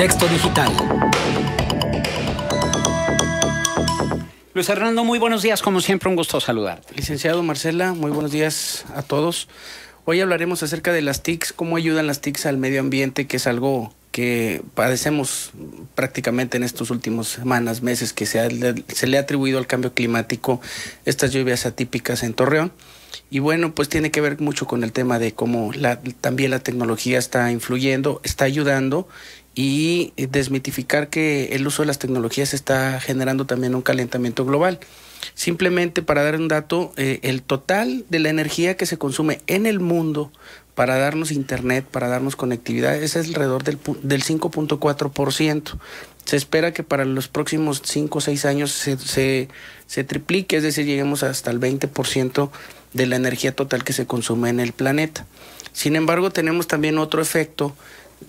Texto Digital. Luis Hernando, muy buenos días, como siempre un gusto saludarte. Licenciado Marcela, muy buenos días a todos. Hoy hablaremos acerca de las TICs, cómo ayudan las TICs al medio ambiente, que es algo que padecemos prácticamente en estas últimas semanas, meses, que se le ha atribuido al cambio climático estas lluvias atípicas en Torreón. Y bueno, pues tiene que ver mucho con el tema de cómo la, también la tecnología está influyendo, está ayudando y desmitificar que el uso de las tecnologías está generando también un calentamiento global. Simplemente para dar un dato, eh, el total de la energía que se consume en el mundo para darnos internet, para darnos conectividad, es alrededor del, del 5.4%. Se espera que para los próximos 5 o 6 años se, se, se triplique, es decir, lleguemos hasta el 20% de la energía total que se consume en el planeta. Sin embargo, tenemos también otro efecto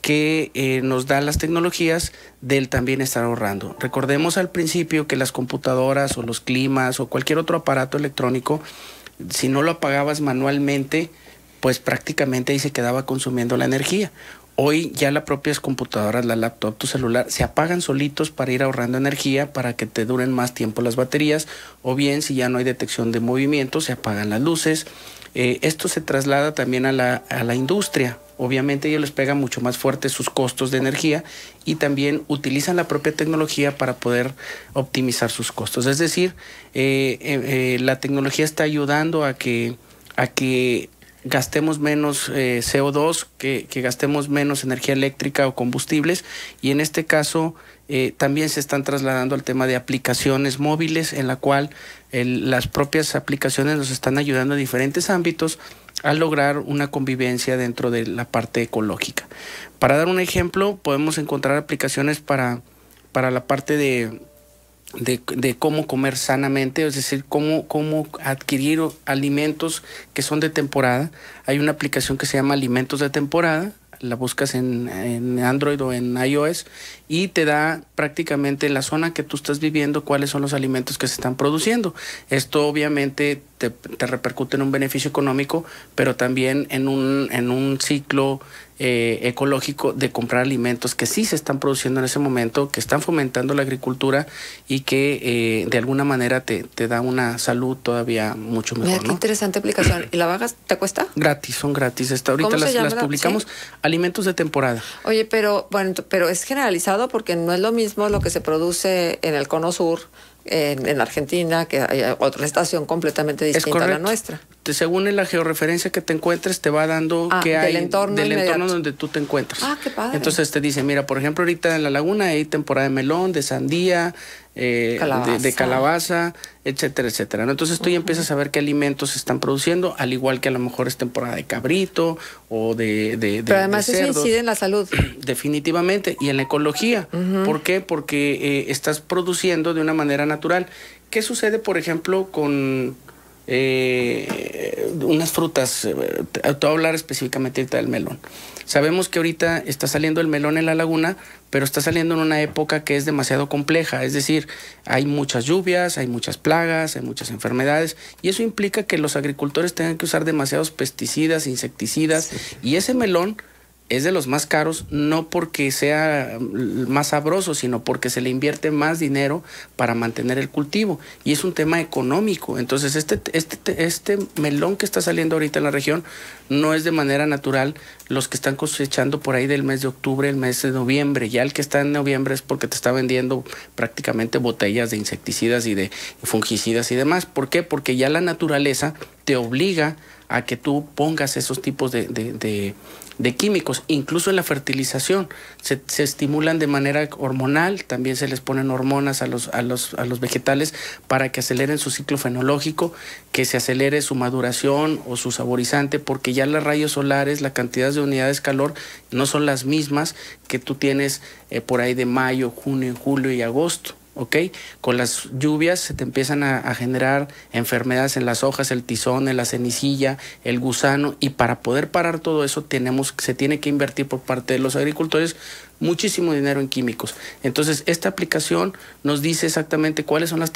que eh, nos dan las tecnologías del también estar ahorrando. Recordemos al principio que las computadoras o los climas o cualquier otro aparato electrónico, si no lo apagabas manualmente, pues prácticamente ahí se quedaba consumiendo la energía. Hoy ya las propias computadoras, la laptop, tu celular, se apagan solitos para ir ahorrando energía, para que te duren más tiempo las baterías, o bien si ya no hay detección de movimiento, se apagan las luces. Eh, esto se traslada también a la, a la industria. Obviamente ellos les pegan mucho más fuerte sus costos de energía y también utilizan la propia tecnología para poder optimizar sus costos. Es decir, eh, eh, la tecnología está ayudando a que, a que gastemos menos eh, CO2, que, gastemos menos energía eléctrica o combustibles. Y en este caso eh, también se están trasladando al tema de aplicaciones móviles, en la cual las propias aplicaciones nos están ayudando a diferentes ámbitos a lograr una convivencia dentro de la parte ecológica. Para dar un ejemplo, podemos encontrar aplicaciones para, para la parte de de, cómo comer sanamente, es decir, cómo, cómo adquirir alimentos que son de temporada. Hay una aplicación que se llama Alimentos de temporada, la buscas en, Android o en iOS y te da prácticamente en la zona que tú estás viviendo cuáles son los alimentos que se están produciendo. Esto obviamente te, te repercute en un beneficio económico, pero también en un, en un ciclo eh, ecológico de comprar alimentos que sí se están produciendo en ese momento, que están fomentando la agricultura y que eh, de alguna manera te, da una salud todavía mucho mejor. Mira, qué interesante aplicación. ¿Y la vagas te cuesta? Gratis, son gratis. Hasta este, ahorita las, publicamos. Alimentos de temporada. Oye, pero bueno, pero es generalizado porque no es lo mismo lo que se produce en el cono sur en, Argentina, que hay otra estación completamente distinta a la nuestra según la georreferencia que te encuentres, te va dando ah, qué hay del entorno, donde tú te encuentras. Ah, qué padre. Entonces te dice, mira, por ejemplo, ahorita en la laguna hay temporada de melón, de sandía, eh, De, calabaza, etcétera, etcétera. Entonces tú ya empiezas a ver qué alimentos se están produciendo, al igual que a lo mejor es temporada de cabrito o de... de, Pero además eso incide en la salud. Definitivamente, y en la ecología. ¿Por qué? Porque eh, estás produciendo de una manera natural. ¿Qué sucede, por ejemplo, con eh, unas frutas, eh, te voy a hablar específicamente del melón. Sabemos que ahorita está saliendo el melón en la laguna, pero está saliendo en una época que es demasiado compleja, es decir, hay muchas lluvias, hay muchas plagas, hay muchas enfermedades, y eso implica que los agricultores tengan que usar demasiados pesticidas, insecticidas, y ese melón es de los más caros, no porque sea mm, más sabroso, sino porque se le invierte más dinero para mantener el cultivo. Y es un tema económico. Entonces, este, este, este, melón que está saliendo ahorita en la región no es de manera natural los que están cosechando por ahí del mes de octubre, el mes de noviembre. Ya el que está en noviembre es porque te está vendiendo prácticamente botellas de insecticidas y de fungicidas y demás. ¿Por qué? Porque ya la naturaleza te obliga a que tú pongas esos tipos de de químicos, incluso en la fertilización. Se, se, estimulan de manera hormonal, también se les ponen hormonas a los, a, los, a los vegetales para que aceleren su ciclo fenológico, que se acelere su maduración o su saborizante, porque ya las rayos solares, la cantidad de unidades calor no son las mismas que tú tienes eh, por ahí de mayo, junio, julio y agosto. ¿ok? Con las lluvias se te empiezan a, generar enfermedades en las hojas, el tizón, en la cenicilla, el gusano, y para poder parar todo eso tenemos, se tiene que invertir por parte de los agricultores muchísimo dinero en químicos. Entonces, esta aplicación nos dice exactamente cuáles son las,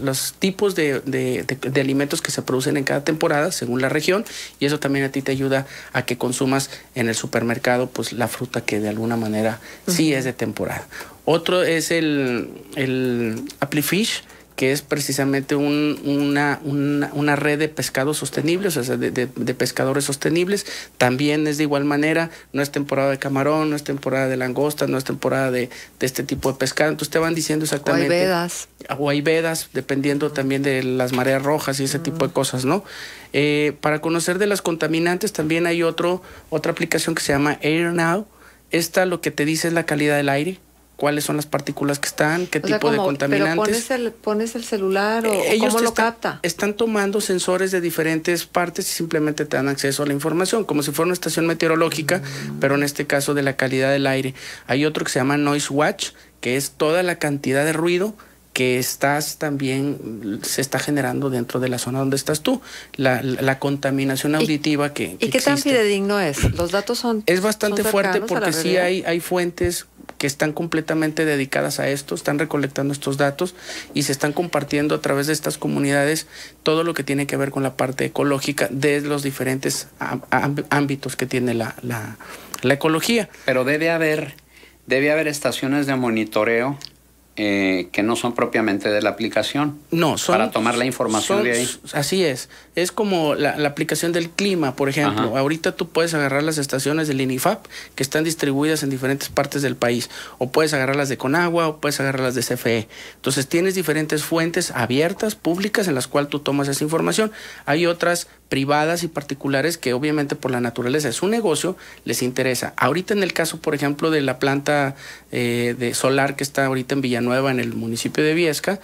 los tipos de, alimentos que se producen en cada temporada según la región y eso también a ti te ayuda a que consumas en el supermercado pues la fruta que de alguna manera sí es de temporada. Otro es el, el Apple Fish que es precisamente una, una, red de pescados sostenibles, o sea, de, pescadores sostenibles. También es de igual manera, no es temporada de camarón, no es temporada de langosta, no es temporada de, este tipo de pescado. Entonces te van diciendo exactamente. O hay vedas. O hay vedas, dependiendo también de las mareas rojas y ese mm. tipo de cosas, ¿no? Eh, para conocer de las contaminantes, también hay otro, otra aplicación que se llama AirNow. Esta lo que te dice es la calidad del aire cuáles son las partículas que están, qué tipo de contaminantes. pones, el, celular o eh, ellos cómo lo capta. Están tomando sensores de diferentes partes y simplemente te dan acceso a la información, como si fuera una estación meteorológica, pero en este caso de la calidad del aire. Hay otro que se llama Noise Watch, que es toda la cantidad de ruido que estás también se está generando dentro de la zona donde estás tú, la, contaminación auditiva que, ¿Y qué tan fidedigno es? Los datos son... Es bastante fuerte porque sí hay fuentes que están completamente dedicadas a esto, están recolectando estos datos y se están compartiendo a través de estas comunidades todo lo que tiene que ver con la parte ecológica de los diferentes ámbitos que tiene la, la, ecología. Pero debe haber, debe haber estaciones de monitoreo eh, que no son propiamente de la aplicación. No, son. Para tomar la información de ahí. Así es. Es como la, la aplicación del clima, por ejemplo. Ahorita tú puedes agarrar las estaciones del INIFAP que están distribuidas en diferentes partes del país. O puedes agarrarlas de Conagua o puedes agarrarlas de CFE. Entonces tienes diferentes fuentes abiertas, públicas, en las cuales tú tomas esa información. Hay otras privadas y particulares que obviamente por la naturaleza es un negocio les interesa. Ahorita en el caso, por ejemplo, de la planta eh, de solar que está ahorita en Villanueva, en el municipio de Viesca,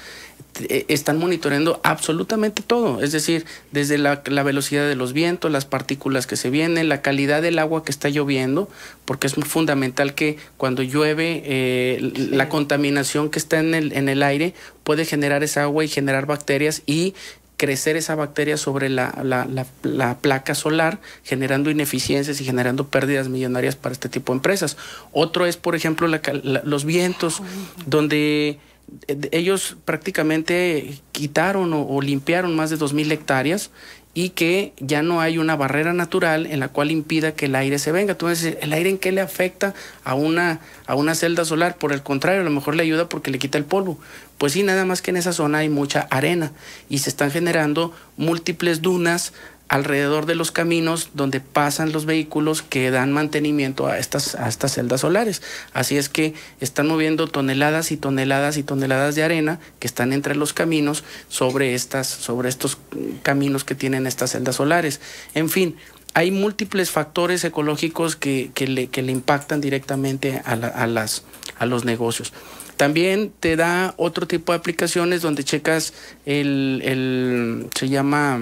eh, están monitoreando absolutamente todo, es decir, desde la, velocidad de los vientos, las partículas que se vienen, la calidad del agua que está lloviendo, porque es muy fundamental que cuando llueve eh, la contaminación que está en el, en el aire puede generar esa agua y generar bacterias y crecer esa bacteria sobre la, la, la, placa solar, generando ineficiencias y generando pérdidas millonarias para este tipo de empresas. Otro es, por ejemplo, los vientos, donde eh, ellos prácticamente quitaron o, limpiaron más de 2.000 hectáreas y que ya no hay una barrera natural en la cual impida que el aire se venga. Entonces, ¿el aire en qué le afecta a una, a una celda solar? Por el contrario, a lo mejor le ayuda porque le quita el polvo. Pues sí, nada más que en esa zona hay mucha arena y se están generando múltiples dunas alrededor de los caminos donde pasan los vehículos que dan mantenimiento a estas, a estas celdas solares. Así es que están moviendo toneladas y toneladas y toneladas de arena que están entre los caminos sobre, estas, sobre estos mm, caminos que tienen estas celdas solares. En fin, hay múltiples factores ecológicos que, que, le, impactan directamente a, las, a los negocios. También te da otro tipo de aplicaciones donde checas el, el se llama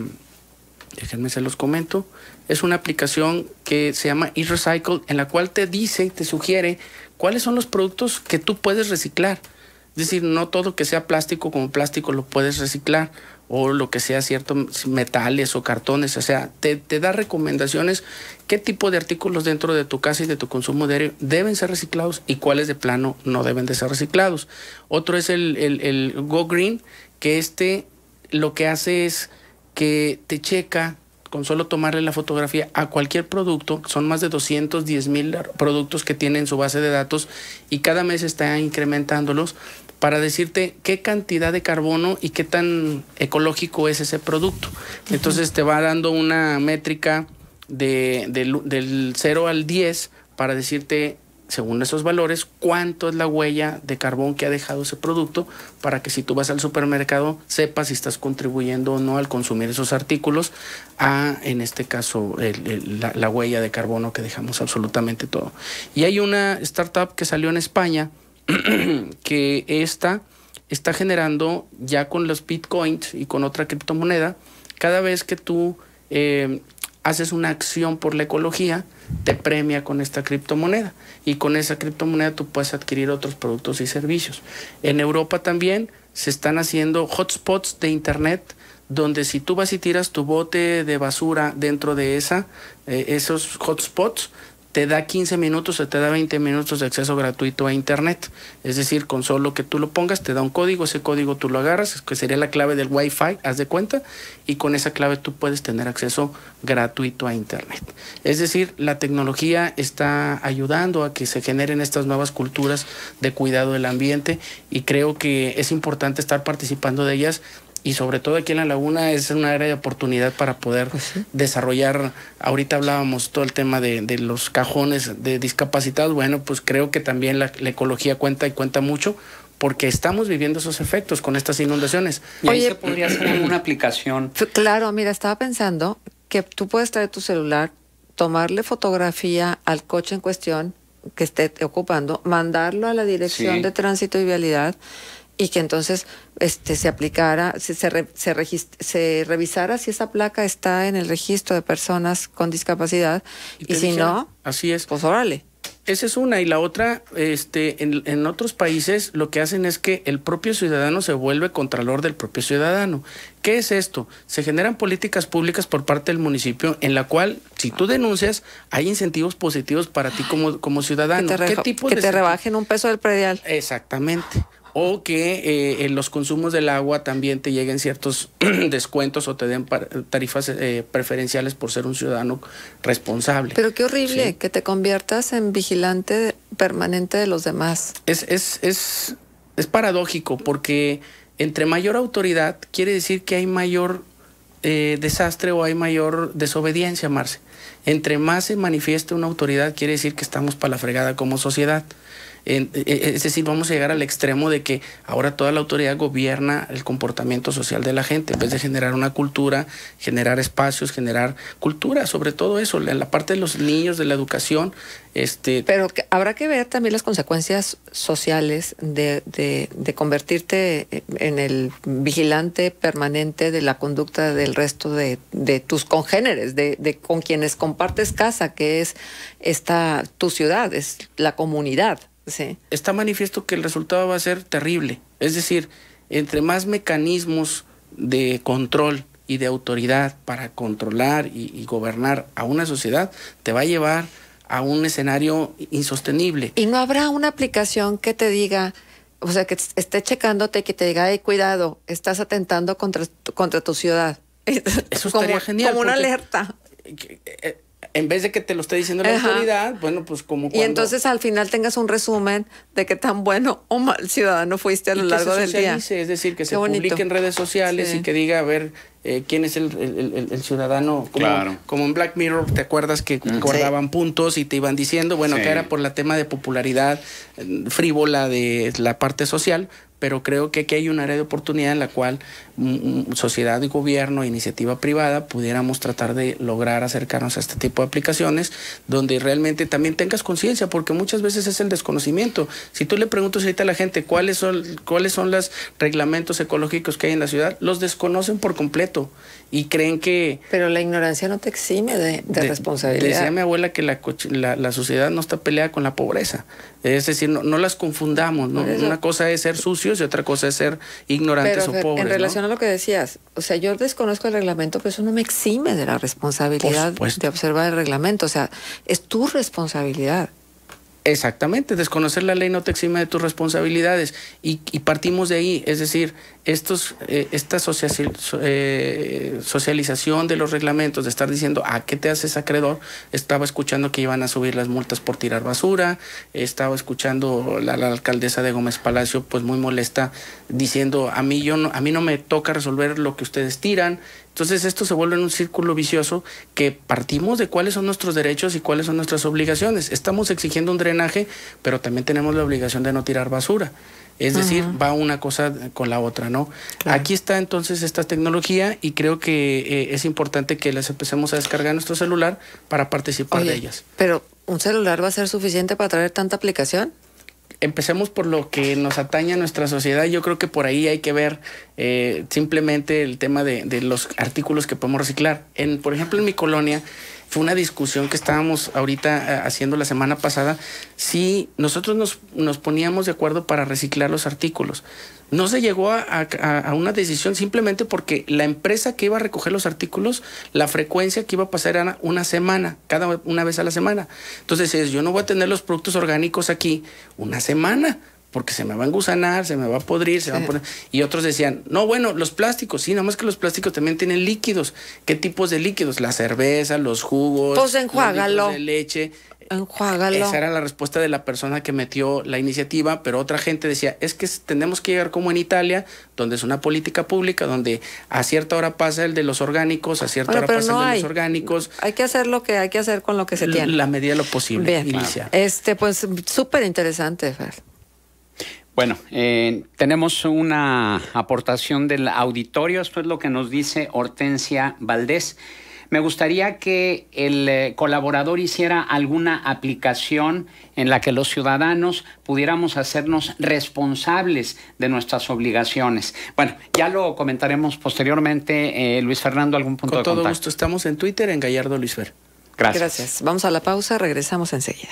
déjenme se los comento, es una aplicación que se llama eRecycle, en la cual te dice, te sugiere cuáles son los productos que tú puedes reciclar. Es decir, no todo que sea plástico como plástico lo puedes reciclar, o lo que sea ciertos metales o cartones, o sea, te, da recomendaciones qué tipo de artículos dentro de tu casa y de tu consumo aire deben ser reciclados y cuáles de plano no deben de ser reciclados. Otro es el, el Go Green, que este lo que hace es que te checa con solo tomarle la fotografía a cualquier producto, son más de 210 mil productos que tiene en su base de datos y cada mes está incrementándolos para decirte qué cantidad de carbono y qué tan ecológico es ese producto. Entonces te va dando una métrica de, del 0 al 10 para decirte según esos valores, cuánto es la huella de carbón que ha dejado ese producto para que si tú vas al supermercado sepas si estás contribuyendo o no al consumir esos artículos a, en este caso, la, huella de carbono que dejamos absolutamente todo. Y hay una startup que salió en España que está generando ya con los bitcoins y con otra criptomoneda, cada vez que tú eh, haces una acción por la ecología, te premia con esta criptomoneda y con esa criptomoneda tú puedes adquirir otros productos y servicios. En Europa también se están haciendo hotspots de internet donde si tú vas y tiras tu bote de basura dentro de esa, eh, esos hotspots, te da 15 minutos o te da 20 minutos de acceso gratuito a Internet. Es decir, con solo que tú lo pongas, te da un código, ese código tú lo agarras, que sería la clave del Wi-Fi, haz de cuenta, y con esa clave tú puedes tener acceso gratuito a Internet. Es decir, la tecnología está ayudando a que se generen estas nuevas culturas de cuidado del ambiente y creo que es importante estar participando de ellas y sobre todo aquí en la laguna es una área de oportunidad para poder pues desarrollar, ahorita hablábamos todo el tema de, los cajones de discapacitados, bueno, pues creo que también la, ecología cuenta y cuenta mucho porque estamos viviendo esos efectos con estas inundaciones. Y ahí se podría hacer una aplicación. Claro, mira, estaba pensando que tú puedes traer tu celular, tomarle fotografía al coche en cuestión que esté ocupando, mandarlo a la Dirección de Tránsito y Vialidad y que entonces este, se aplicara, se, se, se, revisara si esa placa está en el registro de personas con discapacidad y, si no, así es. pues órale. Esa es una y la otra, este, en, otros países lo que hacen es que el propio ciudadano se vuelve contralor del propio ciudadano. ¿Qué es esto? Se generan políticas públicas por parte del municipio en la cual si tú denuncias hay incentivos positivos para ti como, como ciudadano. Que ¿Qué tipo que te rebajen un peso del predial. Exactamente o que eh, en los consumos del agua también te lleguen ciertos descuentos o te den tarifas eh, preferenciales por ser un ciudadano responsable. Pero qué horrible que te conviertas en vigilante permanente de los demás. Es, es, paradójico porque entre mayor autoridad quiere decir que hay mayor eh, desastre o hay mayor desobediencia, Marce. Entre más se manifieste una autoridad quiere decir que estamos para la fregada como sociedad. E, e, es decir, vamos a llegar al extremo de que ahora toda la autoridad gobierna el comportamiento social de la gente, en vez de generar una cultura, generar espacios, generar cultura, sobre todo eso, en la parte de los niños, de la educación. Este, Pero habrá que ver también las consecuencias sociales de, convertirte en el vigilante permanente de la conducta del resto de, tus congéneres, de, de con quienes compartes casa, que es esta tu ciudad, es la comunidad está manifiesto que el resultado va a ser terrible. Es decir, entre más mecanismos de control y de autoridad para controlar y, gobernar a una sociedad, te va a llevar a un escenario insostenible. Y no habrá una aplicación que te diga, o sea, que esté checándote que te diga, hey, cuidado, estás atentando contra, contra tu ciudad. Eso estaría genial. Como una alerta. Eh, en vez de que te lo esté diciendo la autoridad, bueno, pues como cuando... Y entonces al final tengas un resumen de qué tan bueno o mal ciudadano fuiste a lo y largo se del día. Es decir, que se publique en redes sociales y que diga, a ver, eh, quién es el, ciudadano. Como, claro. como en Black Mirror, ¿te acuerdas que mm. guardaban puntos y te iban diciendo, bueno, que era por la tema de popularidad eh, frívola de la parte social, pero creo que aquí hay un área de oportunidad en la cual mm, mm, sociedad y gobierno, iniciativa privada, pudiéramos tratar de lograr acercarnos a este tipo de aplicaciones donde realmente también tengas conciencia, porque muchas veces es el desconocimiento. Si tú le preguntas ahorita a la gente cuáles son, cuáles son los reglamentos ecológicos que hay en la ciudad, los desconocen por completo y creen que... Pero la ignorancia no te exime de, responsabilidad. Decía mi abuela que la, la, sociedad no está peleada con la pobreza. Es decir, no, las confundamos. ¿no? Una cosa es ser sucios y otra cosa es ser ignorantes o pobres. En relación a lo que decías, o sea, yo desconozco el reglamento, pero eso no me exime de la responsabilidad de observar el reglamento. O sea, es tu responsabilidad. Exactamente, desconocer la ley no te exime de tus responsabilidades y, partimos de ahí, es decir, estos, eh, esta eh, socialización de los reglamentos, de estar diciendo a ah, qué te haces acreedor, estaba escuchando que iban a subir las multas por tirar basura, estaba escuchando la, la alcaldesa de Gómez Palacio pues muy molesta diciendo a mí, yo a mí no me toca resolver lo que ustedes tiran, entonces esto se vuelve en un círculo vicioso que partimos de cuáles son nuestros derechos y cuáles son nuestras obligaciones. Estamos exigiendo un drenaje, pero también tenemos la obligación de no tirar basura. Es decir, va una cosa con la otra, ¿no? Aquí está entonces esta tecnología y creo que eh, es importante que las empecemos a descargar en nuestro celular para participar de ellas. Pero, ¿un celular va a ser suficiente para traer tanta aplicación? empecemos por lo que nos atañe a nuestra sociedad. Yo creo que por ahí hay que ver eh, simplemente el tema de, de, los artículos que podemos reciclar. En, por ejemplo, en mi colonia fue una discusión que estábamos ahorita eh, haciendo la semana pasada, si nosotros nos, nos poníamos de acuerdo para reciclar los artículos. No se llegó a, a, una decisión simplemente porque la empresa que iba a recoger los artículos, la frecuencia que iba a pasar era una semana, cada una vez a la semana. Entonces, yo no voy a tener los productos orgánicos aquí una semana porque se me va a engusanar, se me va a podrir, se va a poner... Y otros decían, no, bueno, los plásticos, sí, nada más que los plásticos también tienen líquidos. ¿Qué tipos de líquidos? La cerveza, los jugos, pues enjuágalo. de leche. Enjuágalo. Esa era la respuesta de la persona que metió la iniciativa, pero otra gente decía, es que tenemos que llegar como en Italia, donde es una política pública, donde a cierta hora pasa el de los orgánicos, a cierta hora pasa el de los orgánicos. Hay que hacer lo que hay que hacer con lo que se tiene. La medida de lo posible. Bien, Este, pues súper interesante, Fer. Bueno, eh, tenemos una aportación del auditorio, esto es lo que nos dice Hortensia Valdés. Me gustaría que el eh, colaborador hiciera alguna aplicación en la que los ciudadanos pudiéramos hacernos responsables de nuestras obligaciones. Bueno, ya lo comentaremos posteriormente. Eh, Luis Fernando, algún punto de contacto. Con todo gusto, estamos en Twitter en Gallardo Luis Fer. Gracias. Gracias. Vamos a la pausa, regresamos enseguida.